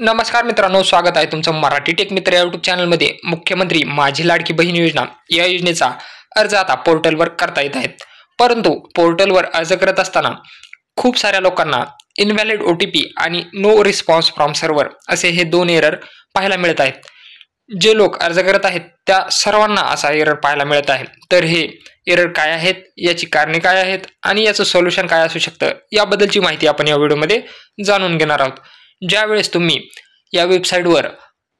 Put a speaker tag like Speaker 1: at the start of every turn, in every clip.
Speaker 1: नमस्कार मित्रांनो स्वागत आहे तुमचं मराठी टेक मित्र या युट्यूब चॅनलमध्ये मुख्यमंत्री माझी लाडकी बहीण योजना या योजनेचा अर्ज आता पोर्टलवर करता येत आहेत परंतु पोर्टलवर अर्ज करत असताना खूप साऱ्या लोकांना इनव्हॅलिड ओ टी पी आणि नो रिस्पॉन्स फ्रॉम सर्व्हर असे हे दोन एरर पाहायला मिळत आहेत जे लोक अर्ज करत आहेत त्या सर्वांना असा एरर पाहायला मिळत आहे तर हे एरर काय आहेत याची कारणे काय आहेत आणि याचं सोल्युशन काय असू शकतं याबद्दलची माहिती आपण या व्हिडिओमध्ये जाणून घेणार आहोत ज्यावेळेस तुम्ही या वेबसाईटवर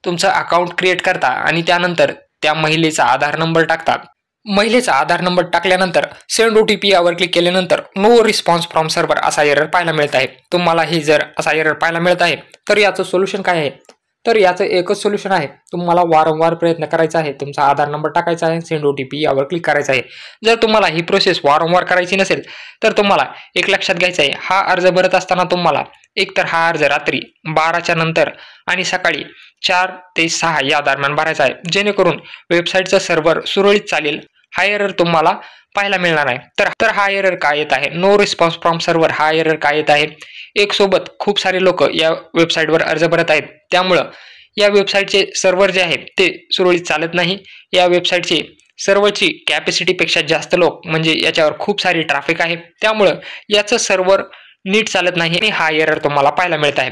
Speaker 1: तुमचं अकाउंट क्रिएट करता आणि त्यानंतर त्या महिलेचा आधार नंबर टाकतात महिलेचा आधार नंबर टाकल्यानंतर सेंड ओ टी पी यावर क्लिक केल्यानंतर नो रिस्पॉन्स फ्रॉम सर्व्हर असा एरर पाहायला मिळत आहे तुम्हाला हे जर असा एरर पाहायला मिळत आहे तर याचं सोल्युशन काय आहे तर याचं एकच सोल्युशन आहे तुम्हाला वारंवार प्रयत्न करायचा आहे तुमचा आधार नंबर टाकायचा आहे सेंड ओ टी पी यावर क्लिक करायचा आहे जर तुम्हाला ही प्रोसेस वारंवार करायची नसेल तर तुम्हाला एक लक्षात घ्यायचं आहे हा अर्ज भरत असताना तुम्हाला एकतर हा अर्ज रात्री बाराच्या नंतर आणि सकाळी चार ते सहा या दरम्यान भरायचा आहे जेणेकरून वेबसाईटचा सर्व्हर सुरळीत चालेल हा एरर तुम्हाला पाहायला मिळणार आहे तर तर हा एरर काय येत आहे नो रिस्पॉन्स फ्रॉम सर्व्हर हा एरर काय येत आहे एक सोबत खूप सारे लोक या वेबसाईटवर अर्ज भरत आहेत त्यामुळं या वेबसाईटचे सर्व्हर जे आहेत ते सुरळीत चालत नाही या वेबसाईटचे सर्व्हरची कॅपॅसिटीपेक्षा जास्त लोक म्हणजे याच्यावर खूप सारी ट्रॅफिक आहे त्यामुळं याचं सर्व्हर नीट चालत नाही आणि हा एरर तुम्हाला पाहायला मिळत आहे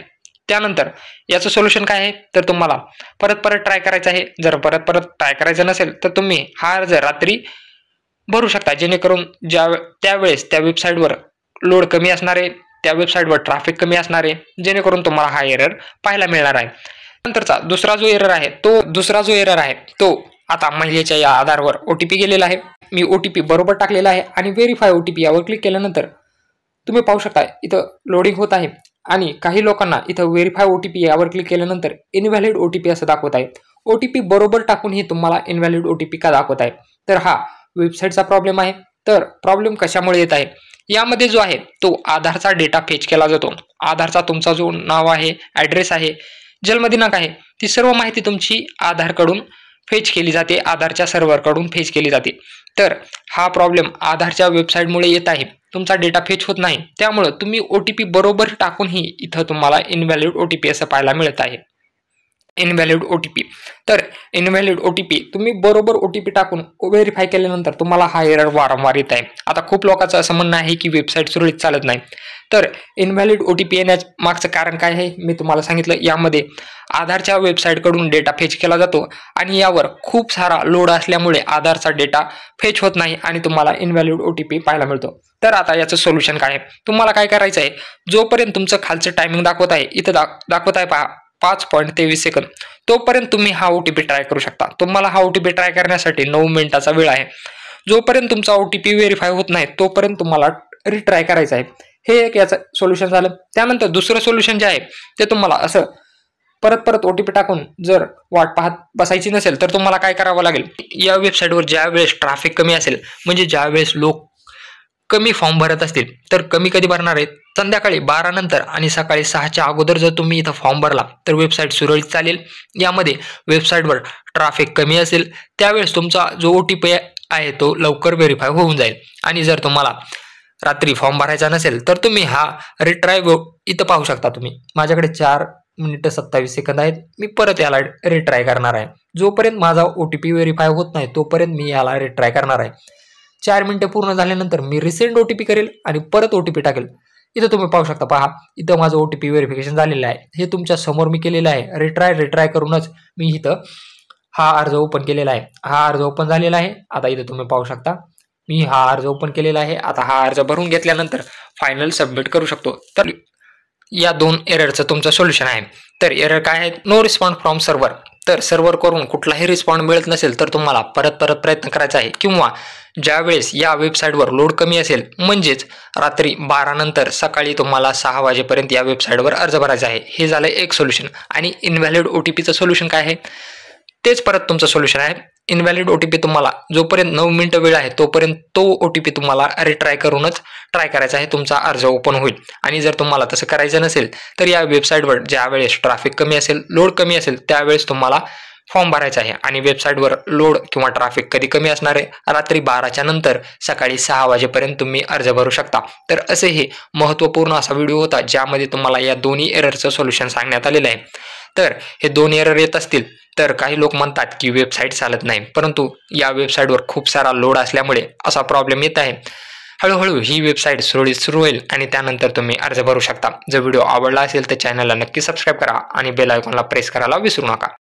Speaker 1: त्यानंतर याचं सोल्युशन काय आहे तर तुम्हाला परत परत ट्राय करायचं आहे जर परत परत ट्राय करायचं नसेल तर तुम्ही हा अर्ज रात्री भरू शकता जेणेकरून ज्या त्यावेळेस त्या वेबसाईटवर लोड कमी असणार आहे त्या वेबसाईटवर ट्रॅफिक कमी असणार आहे जेणेकरून तुम्हाला हा एरर पाहायला मिळणार आहे नंतरचा दुसरा जो एरर आहे तो दुसरा जो एरर आहे तो आता महिलेच्या या आधारवर ओ टी पी गेलेला आहे मी ओ टी पी बरोबर टाकलेला आहे आणि व्हेरीफाय ओ टी पी यावर क्लिक केल्यानंतर तुम्ही पाहू शकता इथं लोडिंग होत आहे आणि काही लोकांना इथं व्हेरीफाय ओ टी पी यावर क्लिक केल्यानंतर इनव्हॅलिड ओ टी पी असं दाखवत आहे ओ टी पी बरोबर टाकूनही तुम्हाला इनव्हॅलिड ओ टी पी का दाखवत आहे तर हा वेबसाईटचा प्रॉब्लेम आहे तर प्रॉब्लेम कशामुळे येत आहे यामध्ये जो आहे तो आधारचा डेटा फेच केला जातो आधारचा तुमचा जो नाव आहे ॲड्रेस आहे जन्मदिनांक आहे ती सर्व माहिती तुमची आधारकडून फेच केली जाते आधारच्या सर्व्हरकडून फेच केली जाते तर हा प्रॉब्लेम आधारच्या वेबसाईटमुळे येत आहे तुमचा डेटा फेच होत नाही त्यामुळं तुम्ही ओ टी पी बरोबर टाकूनही इथं तुम्हाला इनव्हॅलिड ओ टी पी असं पाहायला मिळत आहे इनव्हॅलिड ओ टी पी तर इनव्हॅलिड ओ टी पी तुम्ही बरोबर ओ टी पी टाकून व्हेरीफाय केल्यानंतर तुम्हाला हा एरर वारंवार येत आहे आता खूप लोकांचं असं म्हणणं आहे की वेबसाईट सुरळीत चालत नाही तर इनव्हॅलिड ओ टी पी येण्या मागचं कारण काय आहे मी तुम्हाला सांगितलं यामध्ये आधारच्या वेबसाईटकडून डेटा फेच केला जातो आणि यावर खूप सारा लोड असल्यामुळे आधारचा डेटा फेच होत नाही आणि तुम्हाला इनव्हॅलिड ओ टी पी पाहायला मिळतो तर आता याचं सोल्युशन काय आहे तुम्हाला काय करायचं आहे जोपर्यंत तुमचं खालचं टायमिंग दाखवत आहे इथं दा दाखवत आहे पहा पाच पॉईंट तेवीस सेकंद तोपर्यंत तुम्ही हा ओ टी पी ट्राय करू शकता तुम्हाला हा ओ टी पी ट्राय करण्यासाठी नऊ मिनिटाचा वेळ आहे जोपर्यंत तुमचा ओ टी पी व्हेरीफाय होत नाही तोपर्यंत तुम्हाला रिट्राय करायचं आहे हे एक याचं सोल्युशन झालं त्यानंतर दुसरं सोल्युशन जे आहे ते तुम्हाला असं परत परत ओ टी पी टाकून जर वाट पाहत बसायची नसेल तर तुम्हाला काय करावं लागेल या वेबसाईटवर ज्यावेळेस ट्राफिक कमी असेल म्हणजे ज्यावेळेस लोक कमी फॉर्म भरत असतील तर कमी कधी भरणार आहेत संध्याकाळी बारा नंतर आणि सकाळी सहाच्या अगोदर जर तुम्ही इथं फॉर्म भरला तर वेबसाईट सुरळीत चालेल यामध्ये वेबसाईटवर ट्राफिक कमी असेल त्यावेळेस तुमचा जो ओ टी पी आहे तो लवकर व्हेरीफाय होऊन जाईल आणि जर तुम्हाला रात्री फॉर्म भरायचा नसेल तर तुम्ही हा रिट्राय इथं पाहू शकता तुम्ही माझ्याकडे चार मिनिटं सत्तावीस सेकंद आहेत मी परत याला रिट्राय करणार आहे जोपर्यंत माझा ओ टी पी व्हेरीफाय होत नाही तोपर्यंत मी याला रिट्राय करणार आहे चार मिनटं पूर्ण झाल्यानंतर मी रिसेंट ओ करेल आणि परत ओ टी पी टाकेल इथं तुम्ही पाहू शकता पहा इथं माझं ओ टी पी व्हेरिफिकेशन झालेलं आहे हे तुमच्या समोर मी केलेलं आहे रिट्राय रिट्राय करूनच मी इथं हा अर्ज ओपन केलेला आहे हा अर्ज ओपन झालेला आहे आता इथं तुम्ही पाहू शकता मी हा अर्ज ओपन केलेला आहे आता हा अर्ज भरून घेतल्यानंतर फायनल सबमिट करू शकतो तर या दोन एररचं तुमचं सोल्युशन आहे तर एरर काय आहे नो रिस्पॉन्स फ्रॉम सर्व्हर तर करून कुठलाही रिस्पॉन्ड मिळत नसेल तर तुम्हाला परत परत प्रयत्न करायचा आहे किंवा ज्यावेळेस या वेबसाईटवर लोड कमी असेल म्हणजेच रात्री बारानंतर सकाळी तुम्हाला सहा वाजेपर्यंत या वेबसाईटवर अर्ज भरायचा आहे हे झालं एक सोल्युशन आणि इनव्हॅलिड ओ टी पीचं सोल्युशन काय आहे तेच परत तुमचं सोल्युशन आहे इनवॅलिड ओ टी पी तुम्हाला जोपर्यंत नऊ मिनटं वेळ आहे तोपर्यंत तो ओ टी पी तुम्हाला रिट्राय करूनच ट्राय करायचा आहे तुमचा अर्ज ओपन होईल आणि जर तुम्हाला तसं करायचं नसेल तर या वेबसाईटवर ज्यावेळेस ट्रॅफिक कमी असेल लोड कमी असेल त्यावेळेस तुम्हाला फॉर्म भरायचा आहे आणि वेबसाईटवर लोड किंवा ट्रॅफिक कधी कमी असणार आहे रात्री बाराच्या नंतर सकाळी सहा वाजेपर्यंत तुम्ही अर्ज भरू शकता तर असे हे महत्त्वपूर्ण असा व्हिडिओ होता ज्यामध्ये तुम्हाला या दोन्ही एररचं सोल्युशन सांगण्यात आलेलं आहे तर हे दोन एरर येत असतील तर काही लोक म्हणतात की वेबसाईट चालत नाही परंतु या वेबसाईटवर खूप सारा लोड असल्यामुळे असा प्रॉब्लेम येत आहे हळूहळू ही वेबसाईट सुरळीत सुरू होईल आणि त्यानंतर तुम्ही अर्ज भरू शकता जर व्हिडिओ आवडला असेल तर चॅनलला नक्की सबस्क्राईब करा आणि बेल आयकॉनला प्रेस करायला विसरू नका